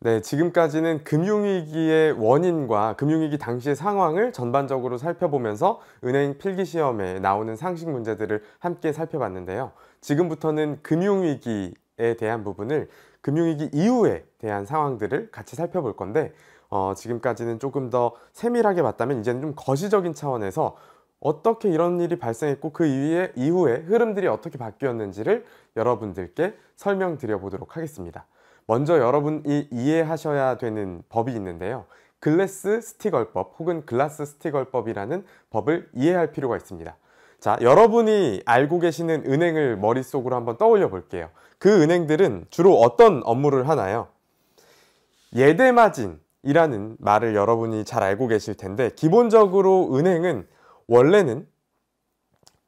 네, 지금까지는 금융위기의 원인과 금융위기 당시의 상황을 전반적으로 살펴보면서 은행 필기시험에 나오는 상식 문제들을 함께 살펴봤는데요. 지금부터는 금융위기에 대한 부분을 금융위기 이후에 대한 상황들을 같이 살펴볼 건데 어, 지금까지는 조금 더 세밀하게 봤다면 이제는 좀 거시적인 차원에서 어떻게 이런 일이 발생했고 그 이후에, 이후에 흐름들이 어떻게 바뀌었는지를 여러분들께 설명드려 보도록 하겠습니다. 먼저 여러분이 이해하셔야 되는 법이 있는데요. 글래스 스티걸법 혹은 글라스 스티걸법이라는 법을 이해할 필요가 있습니다. 자, 여러분이 알고 계시는 은행을 머릿속으로 한번 떠올려 볼게요. 그 은행들은 주로 어떤 업무를 하나요? 예대마진이라는 말을 여러분이 잘 알고 계실 텐데 기본적으로 은행은 원래는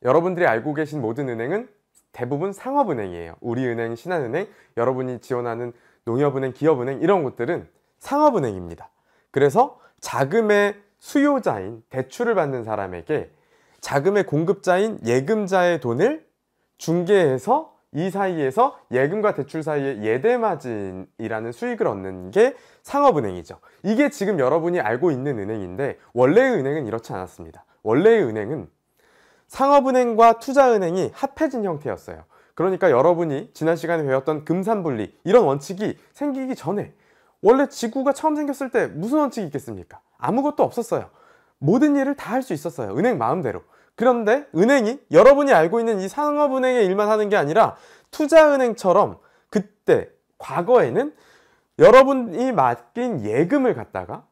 여러분들이 알고 계신 모든 은행은 대부분 상업은행이에요. 우리은행, 신한은행, 여러분이 지원하는 농협은행, 기업은행 이런 곳들은 상업은행입니다. 그래서 자금의 수요자인 대출을 받는 사람에게 자금의 공급자인 예금자의 돈을 중개해서 이 사이에서 예금과 대출 사이에 예대마진이라는 수익을 얻는 게 상업은행이죠. 이게 지금 여러분이 알고 있는 은행인데 원래의 은행은 이렇지 않았습니다. 원래의 은행은 상업은행과 투자은행이 합해진 형태였어요. 그러니까 여러분이 지난 시간에 배웠던 금산분리 이런 원칙이 생기기 전에 원래 지구가 처음 생겼을 때 무슨 원칙이 있겠습니까? 아무것도 없었어요. 모든 일을 다 할 수 있었어요. 은행 마음대로. 그런데 은행이 여러분이 알고 있는 이 상업은행의 일만 하는 게 아니라 투자은행처럼 그때 과거에는 여러분이 맡긴 예금을 갖다가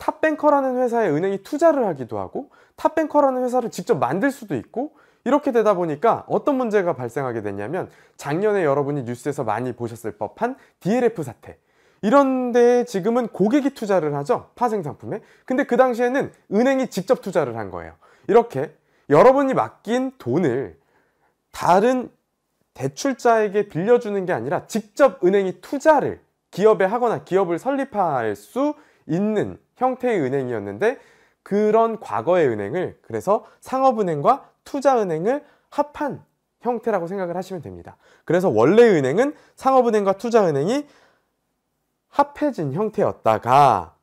탑뱅커라는 회사에 은행이 투자를 하기도 하고 탑뱅커라는 회사를 직접 만들 수도 있고 이렇게 되다 보니까 어떤 문제가 발생하게 됐냐면 작년에 여러분이 뉴스에서 많이 보셨을 법한 DLF 사태 이런데 지금은 고객이 투자를 하죠 파생 상품에 근데 그 당시에는 은행이 직접 투자를 한 거예요 이렇게 여러분이 맡긴 돈을 다른 대출자에게 빌려주는 게 아니라 직접 은행이 투자를 기업에 하거나 기업을 설립할 수 있는 형태의 은행이었는데 그런 과거의 은행을 그래서 상업은행과 투자은행을 합한 형태라고 생각을 하시면 됩니다. 그래서 원래 은행은 상업은행과 투자은행이 합해진 형태였다가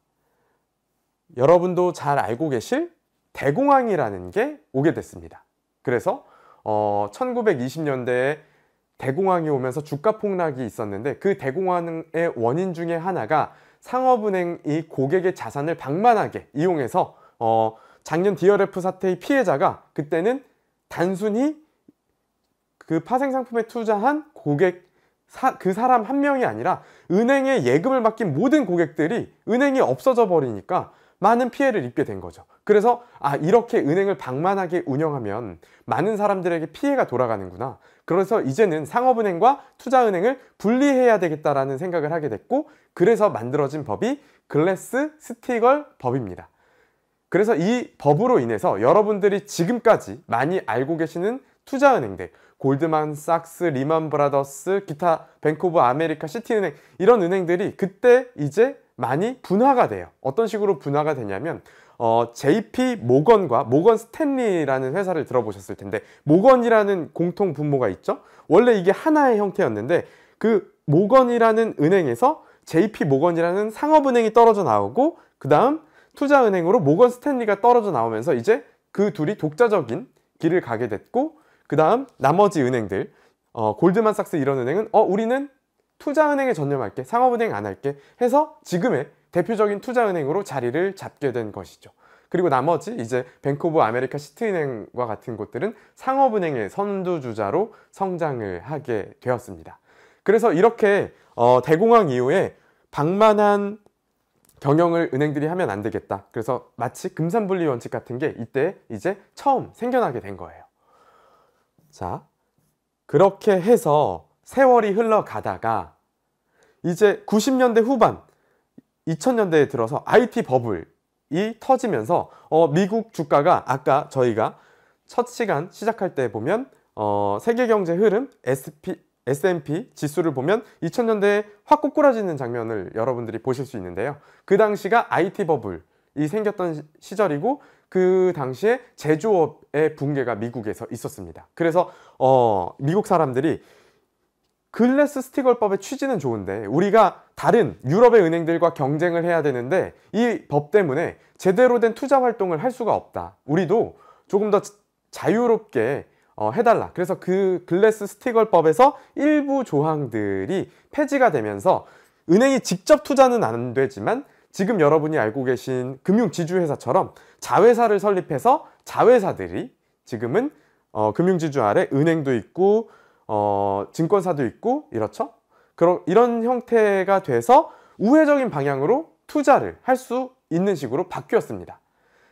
여러분도 잘 알고 계실 대공황이라는 게 오게 됐습니다. 그래서 어, 1920년대에 대공황이 오면서 주가 폭락이 있었는데 그 대공황의 원인 중에 하나가 상업은행이 고객의 자산을 방만하게 이용해서 어, 작년 DRF 사태의 피해자가 그때는 단순히 그 파생 상품에 투자한 고객 사, 그 사람 한 명이 아니라 은행에 예금을 맡긴 모든 고객들이 은행이 없어져 버리니까 많은 피해를 입게 된 거죠. 그래서 아 이렇게 은행을 방만하게 운영하면 많은 사람들에게 피해가 돌아가는구나. 그래서 이제는 상업은행과 투자은행을 분리해야 되겠다라는 생각을 하게 됐고 그래서 만들어진 법이 글래스 스티걸 법입니다. 그래서 이 법으로 인해서 여러분들이 지금까지 많이 알고 계시는 투자은행들 골드만삭스, 리먼브라더스, 기타 벤크브 아메리카, 시티은행 이런 은행들이 그때 이제 많이 분화가 돼요. 어떤 식으로 분화가 되냐면 어, JP 모건과 모건 스탠리라는 회사를 들어보셨을 텐데 모건이라는 공통 분모가 있죠. 원래 이게 하나의 형태였는데 그 모건이라는 은행에서 JP 모건이라는 상업은행이 떨어져 나오고 그 다음 투자은행으로 모건 스탠리가 떨어져 나오면서 이제 그 둘이 독자적인 길을 가게 됐고 그 다음 나머지 은행들 어, 골드만삭스 이런 은행은 어 우리는 투자은행에 전념할게 상업은행 안 할게 해서 지금의 대표적인 투자은행으로 자리를 잡게 된 것이죠. 그리고 나머지 이제 뱅크 오브 아메리카 시티은행과 같은 곳들은 상업은행의 선두주자로 성장을 하게 되었습니다. 그래서 이렇게 어, 대공황 이후에 방만한 경영을 은행들이 하면 안 되겠다. 그래서 마치 금산분리 원칙 같은 게 이때 이제 처음 생겨나게 된 거예요. 자, 그렇게 해서 세월이 흘러가다가 이제 90년대 후반 2000년대에 들어서 IT 버블이 터지면서 어, 미국 주가가 아까 저희가 첫 시간 시작할 때 보면 어, 세계 경제 흐름 SP, S&P 지수를 보면 2000년대에 확 꼬꾸라지는 장면을 여러분들이 보실 수 있는데요. 그 당시가 IT 버블이 생겼던 시절이고 그 당시에 제조업의 붕괴가 미국에서 있었습니다. 그래서 어, 미국 사람들이 글래스 스티걸법의 취지는 좋은데 우리가 다른 유럽의 은행들과 경쟁을 해야 되는데 이 법 때문에 제대로 된 투자 활동을 할 수가 없다. 우리도 조금 더 자유롭게 어, 해달라. 그래서 그 글래스 스티걸법에서 일부 조항들이 폐지가 되면서 은행이 직접 투자는 안 되지만 지금 여러분이 알고 계신 금융지주회사처럼 자회사를 설립해서 자회사들이 지금은 어, 금융지주 아래 은행도 있고 어, 증권사도 있고 이렇죠. 그런 이런 형태가 돼서 우회적인 방향으로 투자를 할 수 있는 식으로 바뀌었습니다.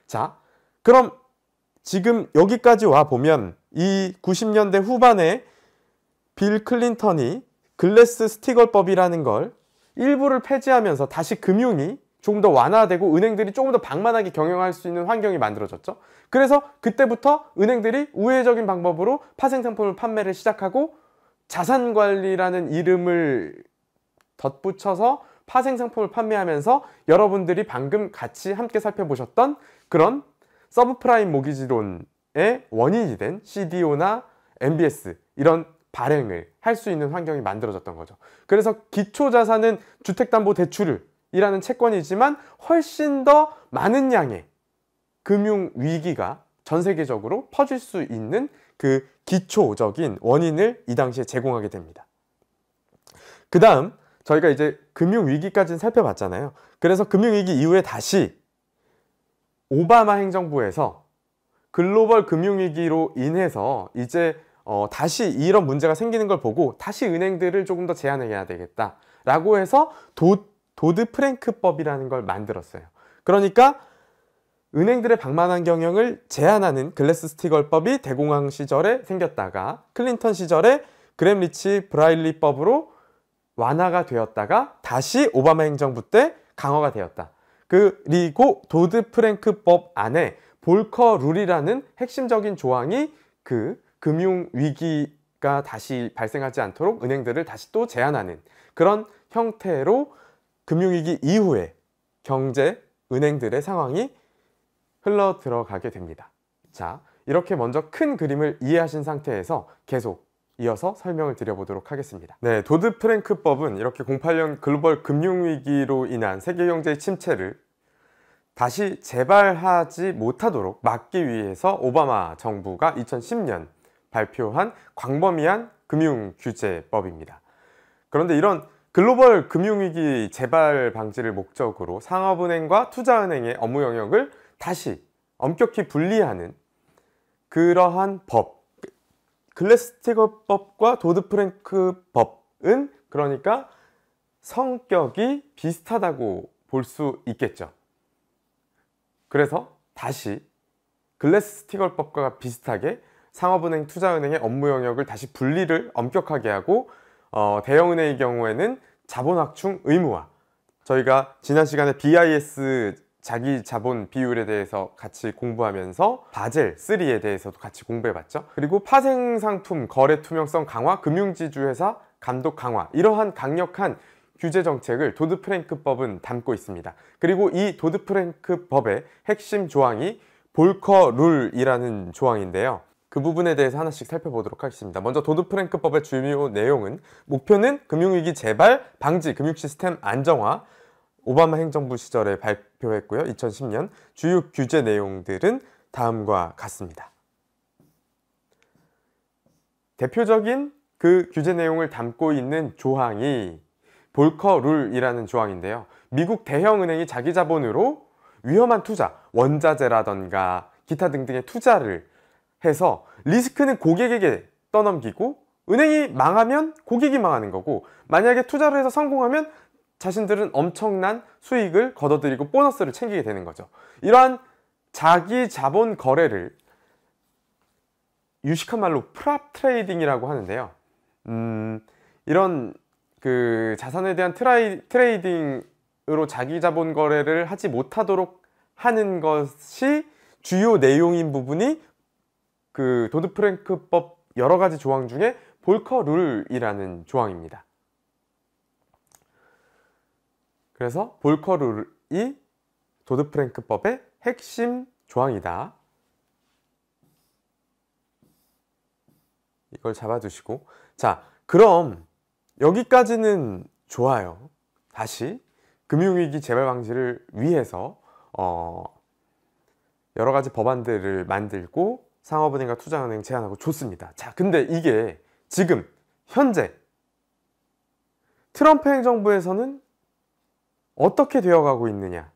자, 그럼 지금 여기까지 와 보면 이 90년대 후반에 빌 클린턴이 글래스 스티걸법이라는 걸 일부를 폐지하면서 다시 금융이 조금 더 완화되고 은행들이 조금 더 방만하게 경영할 수 있는 환경이 만들어졌죠. 그래서 그때부터 은행들이 우회적인 방법으로 파생 상품을 판매를 시작하고 자산 관리라는 이름을 덧붙여서 파생 상품을 판매하면서 여러분들이 방금 같이 함께 살펴보셨던 그런 서브프라임 모기지론의 원인이 된 CDO나 MBS 이런 발행을 할 수 있는 환경이 만들어졌던 거죠. 그래서 기초자산은 주택담보대출을 이라는 채권이지만 훨씬 더 많은 양의 금융 위기가 전 세계적으로 퍼질 수 있는 그 기초적인 원인을 이 당시에 제공하게 됩니다. 그 다음 저희가 이제 금융위기까지는 살펴봤잖아요. 그래서 금융위기 이후에 다시 오바마 행정부에서 글로벌 금융위기로 인해서 이제 어 다시 이런 문제가 생기는 걸 보고 다시 은행들을 조금 더 제한해야 되겠다라고 해서 도, 도드 프랭크법이라는 걸 만들었어요. 그러니까 은행들의 방만한 경영을 제한하는 글래스 스티걸법이 대공황 시절에 생겼다가 클린턴 시절에 그램리치 브라일리법으로 완화가 되었다가 다시 오바마 행정부 때 강화가 되었다. 그리고 도드 프랭크법 안에 볼커 룰이라는 핵심적인 조항이 그 금융 위기가 다시 발생하지 않도록 은행들을 다시 또 제한하는 그런 형태로 금융위기 이후에 경제, 은행들의 상황이 흘러 들어가게 됩니다. 자, 이렇게 먼저 큰 그림을 이해하신 상태에서 계속 이어서 설명을 드려보도록 하겠습니다. 네, 도드 프랭크법은 이렇게 08년 글로벌 금융위기로 인한 세계 경제의 침체를 다시 재발하지 못하도록 막기 위해서 오바마 정부가 2010년 발표한 광범위한 금융 규제법입니다. 그런데 이런 글로벌 금융위기 재발 방지를 목적으로 상업은행과 투자은행의 업무 영역을 다시 엄격히 분리하는 그러한 법 글래스티거법과 도드프랭크법은 그러니까 성격이 비슷하다고 볼 수 있겠죠 그래서 다시 글래스티거법과 비슷하게 상업은행, 투자은행의 업무 영역을 다시 분리를 엄격하게 하고 어, 대형은행의 경우에는 자본 확충 의무화 저희가 지난 시간에 BIS 자기 자본 비율에 대해서 같이 공부하면서 바젤 3에 대해서도 같이 공부해봤죠. 그리고 파생 상품 거래 투명성 강화, 금융지주 회사 감독 강화 이러한 강력한 규제 정책을 도드 프랭크 법은 담고 있습니다. 그리고 이 도드 프랭크 법의 핵심 조항이 볼커 룰이라는 조항인데요. 그 부분에 대해서 하나씩 살펴보도록 하겠습니다. 먼저 도드프랭크법의 주요 내용은 목표는 금융위기 재발, 방지, 금융시스템 안정화, 오바마 행정부 시절에 발표했고요. 2010년 주요 규제 내용들은 다음과 같습니다. 대표적인 그 규제 내용을 담고 있는 조항이 볼커 룰이라는 조항인데요. 미국 대형 은행이 자기 자본으로 위험한 투자, 원자재라던가 기타 등등의 투자를 해서 리스크는 고객에게 떠넘기고 은행이 망하면 고객이 망하는 거고 만약에 투자를 해서 성공하면 자신들은 엄청난 수익을 거둬들이고 보너스를 챙기게 되는 거죠. 이러한 자기 자본 거래를 유식한 말로 프랍 트레이딩이라고 하는데요. 음, 이런 그 자산에 대한 트라이, 트레이딩으로 자기 자본 거래를 하지 못하도록 하는 것이 주요 내용인 부분이 그 도드 프랭크법 여러 가지 조항 중에 볼커 룰이라는 조항입니다. 그래서 볼커 룰이 도드 프랭크법의 핵심 조항이다. 이걸 잡아두시고 자 그럼 여기까지는 좋아요. 다시 금융위기 재발 방지를 위해서 어 여러 가지 법안들을 만들고 상업은행과 투자은행 제안하고 좋습니다. 자, 근데 이게 지금 현재 트럼프 행정부에서는 어떻게 되어가고 있느냐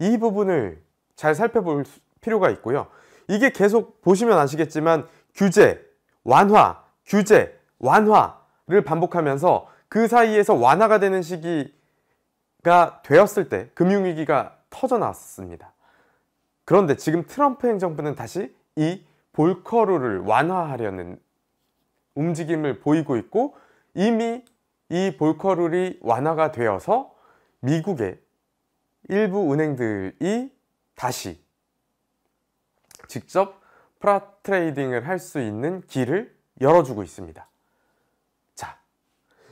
이 부분을 잘 살펴볼 필요가 있고요. 이게 계속 보시면 아시겠지만 규제, 완화, 규제, 완화를 반복하면서 그 사이에서 완화가 되는 시기가 되었을 때 금융위기가 터져 나왔습니다. 그런데 지금 트럼프 행정부는 다시 이 볼커루를 완화하려는 움직임을 보이고 있고 이미 이 볼커룰이 완화가 되어서 미국의 일부 은행들이 다시 직접 프라트레이딩을 할 수 있는 길을 열어주고 있습니다. 자,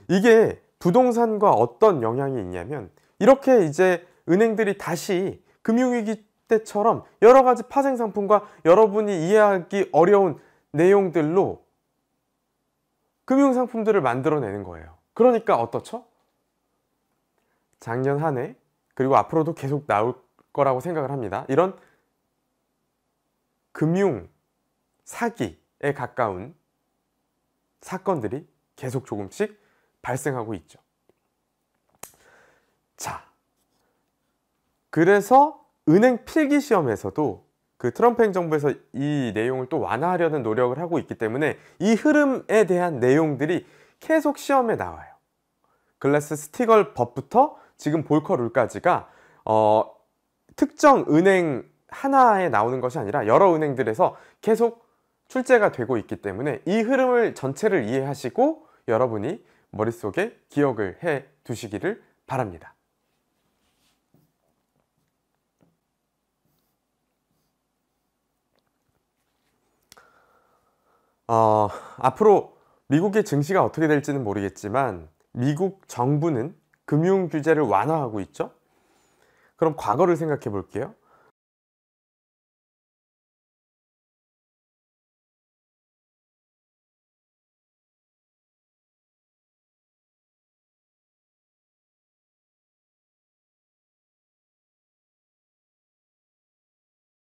이게 부동산과 어떤 영향이 있냐면 이렇게 이제 은행들이 다시 금융위기 때처럼 여러 가지 파생 상품과 여러분이 이해하기 어려운 내용들로 금융 상품들을 만들어내는 거예요. 그러니까 어떻죠? 작년 한 해 그리고 앞으로도 계속 나올 거라고 생각을 합니다. 이런 금융 사기에 가까운 사건들이 계속 조금씩 발생하고 있죠. 자, 그래서 은행 필기 시험에서도 그 트럼프 행정부에서 이 내용을 또 완화하려는 노력을 하고 있기 때문에 이 흐름에 대한 내용들이 계속 시험에 나와요. 글래스 스티걸 법부터 지금 볼커 룰까지가 어, 특정 은행 하나에 나오는 것이 아니라 여러 은행들에서 계속 출제가 되고 있기 때문에 이 흐름을 전체를 이해하시고 여러분이 머릿속에 기억을 해 두시기를 바랍니다. 어, 앞으로 미국의 증시가 어떻게 될지는 모르겠지만 미국 정부는 금융 규제를 완화하고 있죠. 그럼 과거를 생각해 볼게요.